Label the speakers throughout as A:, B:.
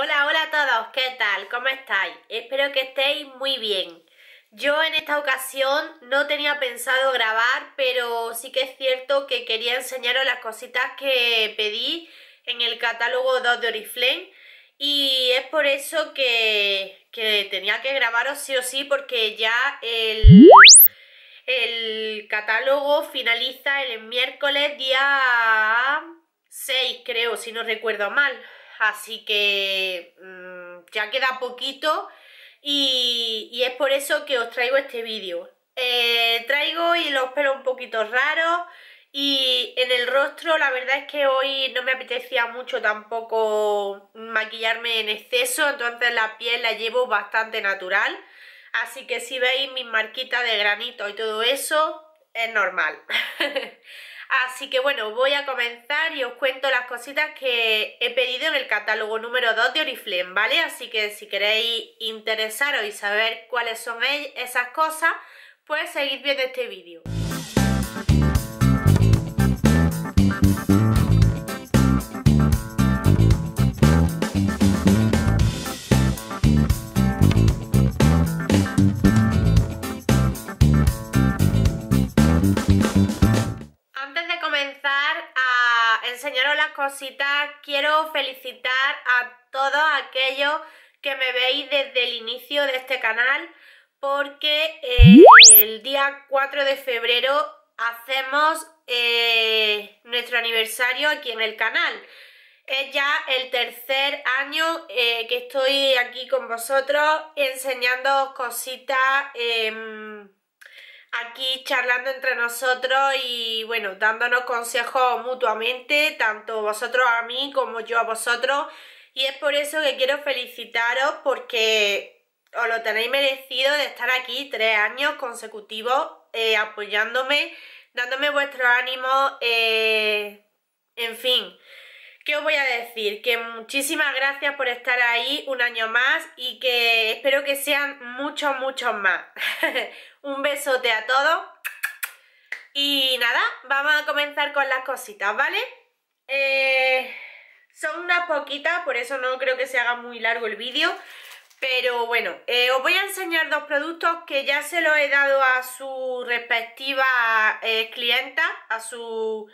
A: Hola, hola a todos, ¿qué tal? ¿Cómo estáis? Espero que estéis muy bien. Yo en esta ocasión no tenía pensado grabar, pero sí que es cierto que quería enseñaros las cositas que pedí en el catálogo 2 de Oriflame y es por eso que, tenía que grabaros sí o sí porque ya el, el catálogo finaliza el miércoles día 6 creo, si no recuerdo mal así que mm, ya queda poquito y, es por eso que os traigo este vídeo. Eh, traigo y los pelos un poquito raros y en el rostro la verdad es que hoy no me apetecía mucho tampoco maquillarme en exceso, entonces la piel la llevo bastante natural. Así que si veis mis marquitas de granito y todo eso, es normal. Así que bueno, voy a comenzar y os cuento las cositas que he pedido en el catálogo número 2 de Oriflame, ¿vale? Así que si queréis interesaros y saber cuáles son e-, esas cosas, pues seguid viendo este vídeo. cositas, quiero felicitar a todos aquellos que me veis desde el inicio de este canal porque eh, el día 4 de febrero hacemos eh, nuestro aniversario aquí en el canal. Es ya el tercer año eh, que estoy aquí con vosotros enseñando cositas em, aquí charlando entre nosotros y bueno, dándonos consejos mutuamente, tanto vosotros a mí como yo a vosotros. Y es por eso que quiero felicitaros porque os lo tenéis merecido de estar aquí tres años consecutivos eh, apoyándome, dándome vuestro ánimo, eh, en fin. ¿Qué os voy a decir? Que muchísimas gracias por estar ahí un año más y que espero que sean muchos, muchos más. un besote a todos. Y nada, vamos a comenzar con las cositas, ¿vale? Eh, son unas poquitas, por eso no creo que se haga muy largo el vídeo. Pero bueno, eh, os voy a enseñar dos productos que ya se los he dado a su respectiva eh, clienta, a su...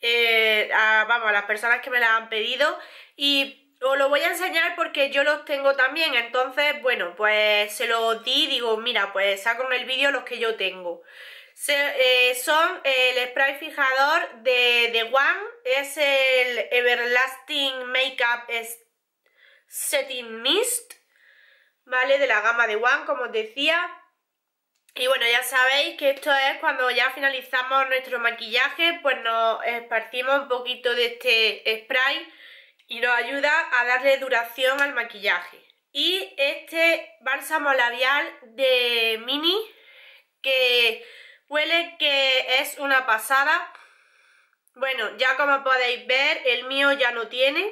A: Eh, a, vamos, a las personas que me las han pedido y os lo voy a enseñar porque yo los tengo también, entonces, bueno, pues se los di y digo, mira, pues saco en el vídeo los que yo tengo. Eh, son el spray fijador de, The One, es el Everlasting Makeup Setting Mist, ¿vale? De la gama de One, como os decía. Y bueno, ya sabéis que esto es cuando ya finalizamos nuestro maquillaje, pues nos esparcimos un poquito de este spray y nos ayuda a darle duración al maquillaje. Y este bálsamo labial de Mini, que huele que es una pasada. Bueno, ya como podéis ver, el mío ya no tiene,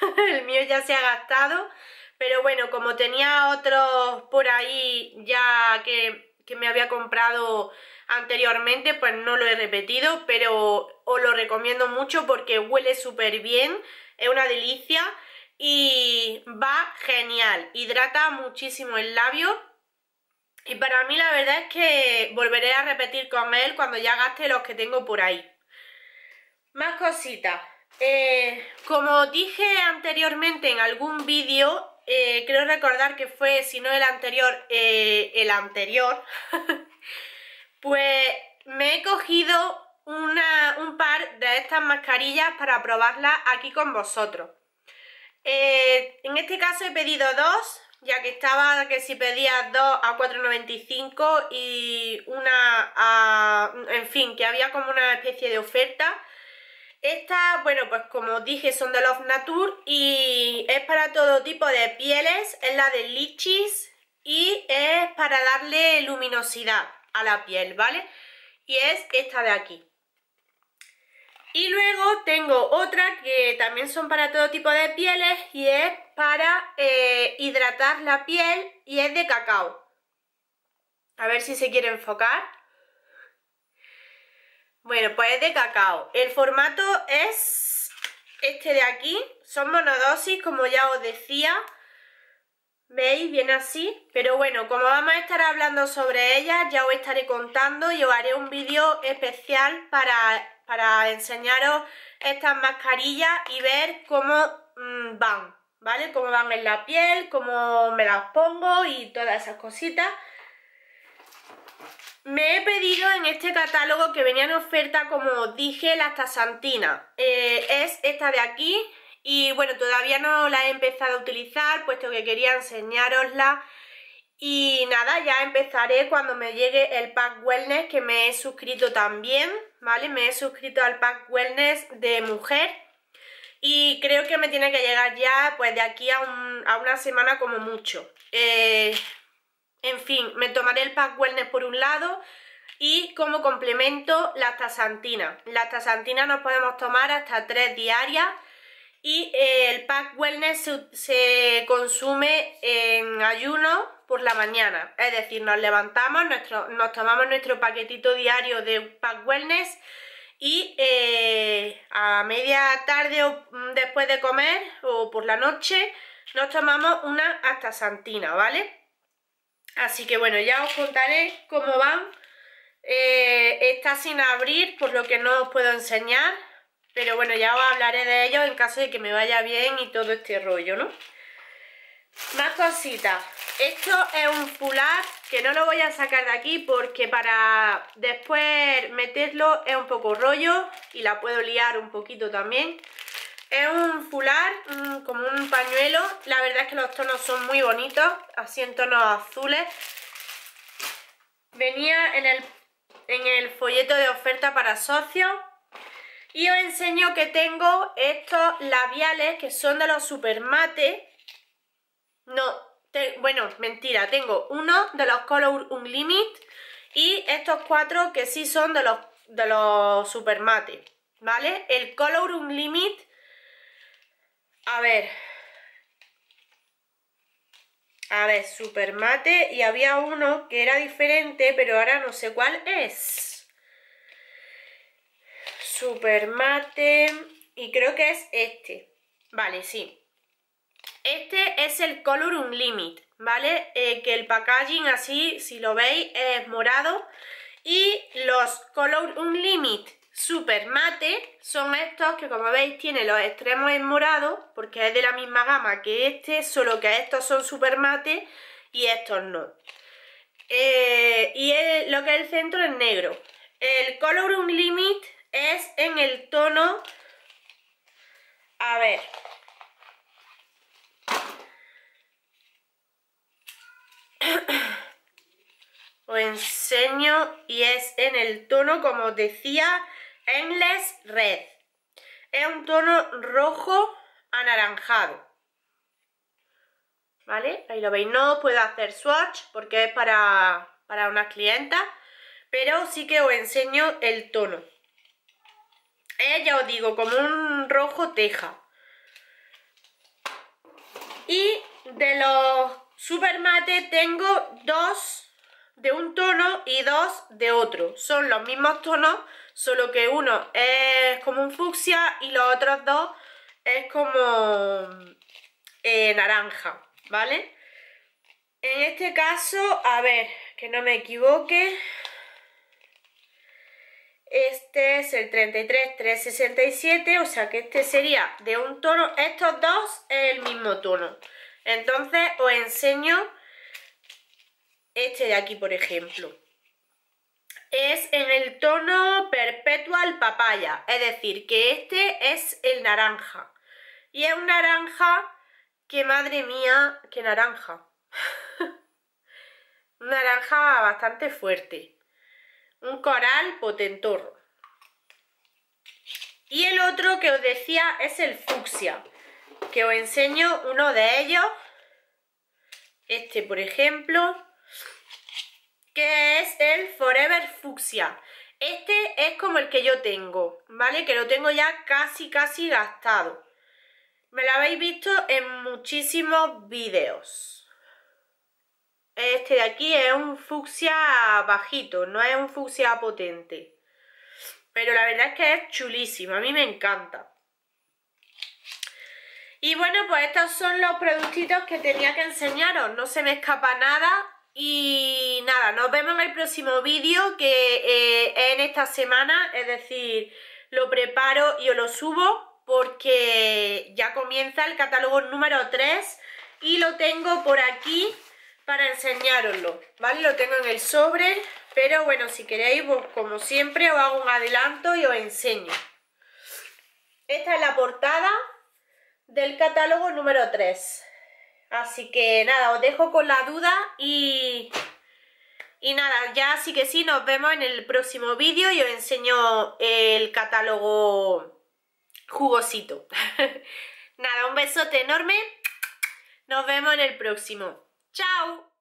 A: el mío ya se ha gastado. Pero bueno, como tenía otros por ahí ya que que me había comprado anteriormente, pues no lo he repetido, pero os lo recomiendo mucho porque huele súper bien, es una delicia y va genial, hidrata muchísimo el labio y para mí la verdad es que volveré a repetir con él cuando ya gaste los que tengo por ahí. Más cositas. Eh, como dije anteriormente en algún vídeo, eh, creo recordar que fue, si no el anterior, eh, el anterior, pues me he cogido un par de estas mascarillas para probarlas aquí con vosotros. Eh, en este caso he pedido dos, ya que estaba que si pedías dos a 4,95 y una a... en fin, que había como una especie de oferta esta, bueno, pues como dije, son de Love Nature y es para todo tipo de pieles, es la de lichis y es para darle luminosidad a la piel, ¿vale? Y es esta de aquí. Y luego tengo otra que también son para todo tipo de pieles y es para eh, hidratar la piel y es de cacao. A ver si se quiere enfocar. Bueno, pues es de cacao. El formato es este de aquí. Son monodosis, como ya os decía. ¿Veis? Viene así. Pero bueno, como vamos a estar hablando sobre ellas, ya os estaré contando y os haré un vídeo especial para, para enseñaros estas mascarillas y ver cómo mm, van, ¿vale? Cómo van en la piel, cómo me las pongo y todas esas cositas. Me he pedido en este catálogo que venía en oferta, como dije, la tasantina. Eh, es esta de aquí y bueno, todavía no la he empezado a utilizar, puesto que quería enseñarosla. Y nada, ya empezaré cuando me llegue el pack wellness que me he suscrito también, ¿vale? Me he suscrito al pack wellness de mujer y creo que me tiene que llegar ya pues de aquí a, a una semana como mucho. Eh, en fin, me tomaré el pack wellness por un lado y como complemento la tasantina. La tasantina nos podemos tomar hasta tres diarias y eh, el pack wellness se, consume en ayuno por la mañana. Es decir, nos levantamos, nuestro, nos tomamos nuestro paquetito diario de pack wellness y eh, a media tarde o mm, después de comer o por la noche nos tomamos una astasantina, ¿vale? Así que bueno, ya os contaré cómo van. Eh, está sin abrir, por lo que no os puedo enseñar. Pero bueno, ya os hablaré de ellos en caso de que me vaya bien y todo este rollo, ¿no? Más cositas. Esto es un pular que no lo voy a sacar de aquí porque para después meterlo es un poco rollo y la puedo liar un poquito también. Es un fular, mm, como un pañuelo. La verdad es que los tonos son muy bonitos, así en tonos azules. Venía en el, folleto de oferta para socios. Y os enseño que tengo estos labiales que son de los super No, bueno, mentira, tengo uno de los Color Unlimited y estos cuatro que sí son de los, de los super ¿Vale? El Color Unlimited a ver. A ver, super mate. Y había uno que era diferente, pero ahora no sé cuál es. Super mate. Y creo que es este. Vale, sí. Este es el Color Unlimited, ¿vale? Eh, que el packaging así, si lo veis, es morado. Y los Color Unlimited... Super mate son estos que como veis tiene los extremos en morado porque es de la misma gama que este, solo que estos son super mate y estos no. Eh, y lo que es el centro es negro. El Color limit es en el tono... A ver... os enseño y es en el tono, como os decía, Endless Red. Es un tono rojo anaranjado. ¿Vale? Ahí lo veis. No puedo hacer swatch porque es para, para unas clientas, pero sí que os enseño el tono. Es, ya os digo, como un rojo teja. Y de los super mate tengo dos de un tono y dos de otro. Son los mismos tonos, solo que uno es como un fucsia y los otros dos es como eh, naranja, ¿vale? En este caso, a ver, que no me equivoque. Este es el 33367, o sea que este sería de un tono. Estos dos es el mismo tono. Entonces os enseño este de aquí, por ejemplo, es en el tono perpetual papaya, es decir, que este es el naranja. Y es un naranja que, madre mía, que naranja. un naranja bastante fuerte. Un coral potentorro. Y el otro que os decía es el fucsia, que os enseño uno de ellos. Este, por ejemplo, que es el Forever Fuchsia. Este es como el que yo tengo, ¿vale? Que lo tengo ya casi, casi gastado. Me lo habéis visto en muchísimos vídeos. Este de aquí es un fucsia bajito, no es un fucsia potente. Pero la verdad es que es chulísimo, a mí me encanta. Y bueno, pues estos son los productitos que tenía que enseñaros. No se me escapa nada. Y nada, nos vemos en el próximo vídeo que es eh, en esta semana, es decir, lo preparo y os lo subo porque ya comienza el catálogo número 3 y lo tengo por aquí para enseñároslo, ¿vale? Lo tengo en el sobre, pero bueno, si queréis, pues, como siempre, os hago un adelanto y os enseño. Esta es la portada del catálogo número 3. Así que nada, os dejo con la duda y... Y nada, ya sí que sí, nos vemos en el próximo vídeo y os enseño el catálogo jugosito. nada, un besote enorme. Nos vemos en el próximo. ¡Chao!